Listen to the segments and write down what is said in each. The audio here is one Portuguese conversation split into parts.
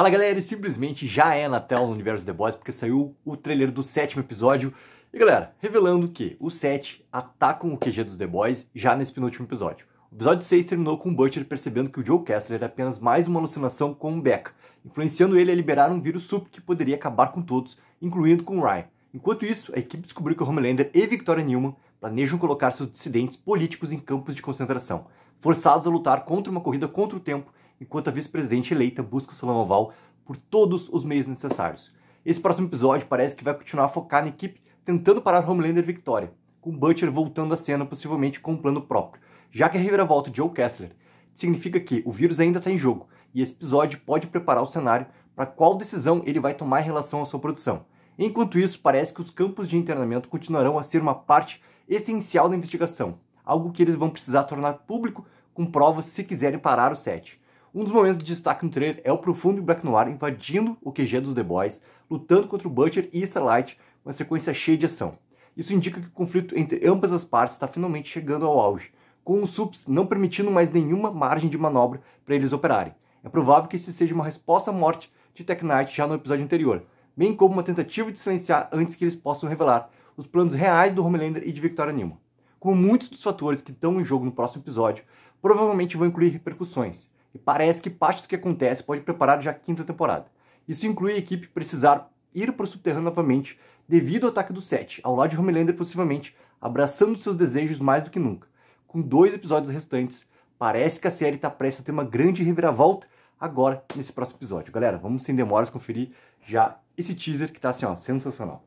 Fala galera, e simplesmente já é na tela do universo The Boys porque saiu o trailer do sétimo episódio. E galera, revelando que os 7 atacam o QG dos The Boys já nesse penúltimo episódio. O episódio 6 terminou com o Butcher percebendo que o Joe Kessler é apenas mais uma alucinação com o Becca, influenciando ele a liberar um vírus super que poderia acabar com todos, incluindo com o Ryan. Enquanto isso, a equipe descobriu que o Homelander e Victoria Newman planejam colocar seus dissidentes políticos em campos de concentração, forçados a lutar contra uma corrida contra o tempo enquanto a vice-presidente eleita busca o salão oval por todos os meios necessários. Esse próximo episódio parece que vai continuar a focar na equipe tentando parar Homelander Victoria, com Butcher voltando à cena possivelmente com um plano próprio, já que a reviravolta de Joe Kessler significa que o vírus ainda está em jogo e esse episódio pode preparar o cenário para qual decisão ele vai tomar em relação à sua produção. Enquanto isso, parece que os campos de internamento continuarão a ser uma parte essencial da investigação, algo que eles vão precisar tornar público com provas se quiserem parar o set. Um dos momentos de destaque no trailer é o profundo Black Noir invadindo o QG dos The Boys, lutando contra o Butcher e Starlight, uma sequência cheia de ação. Isso indica que o conflito entre ambas as partes está finalmente chegando ao auge, com os subs não permitindo mais nenhuma margem de manobra para eles operarem. É provável que isso seja uma resposta à morte de Tech Knight já no episódio anterior, bem como uma tentativa de silenciar antes que eles possam revelar os planos reais do Homelander e de Victoria Nemo. Como muitos dos fatores que estão em jogo no próximo episódio, provavelmente vão incluir repercussões, e parece que parte do que acontece pode preparar já a quinta temporada. Isso inclui a equipe precisar ir para o subterrâneo novamente devido ao ataque do Sete, ao lado de Homelander possivelmente abraçando seus desejos mais do que nunca. Com dois episódios restantes, parece que a série está prestes a ter uma grande reviravolta agora nesse próximo episódio. Galera, vamos sem demoras conferir já esse teaser que está assim, ó, sensacional.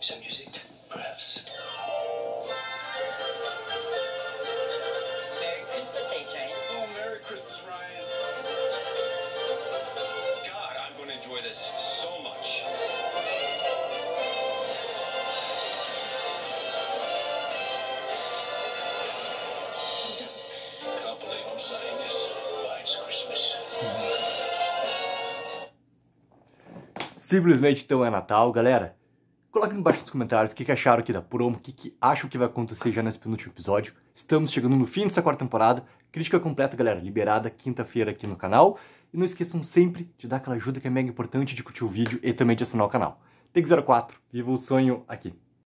Some é music Simplesmente então é Natal, galera. Coloque embaixo nos comentários o que, que acharam aqui da promo, o que, que acham que vai acontecer já nesse penúltimo episódio. Estamos chegando no fim dessa quarta temporada. Crítica completa, galera, liberada quinta-feira aqui no canal. E não esqueçam sempre de dar aquela ajuda que é mega importante, de curtir o vídeo e também de assinar o canal. Tech04, viva o sonho aqui!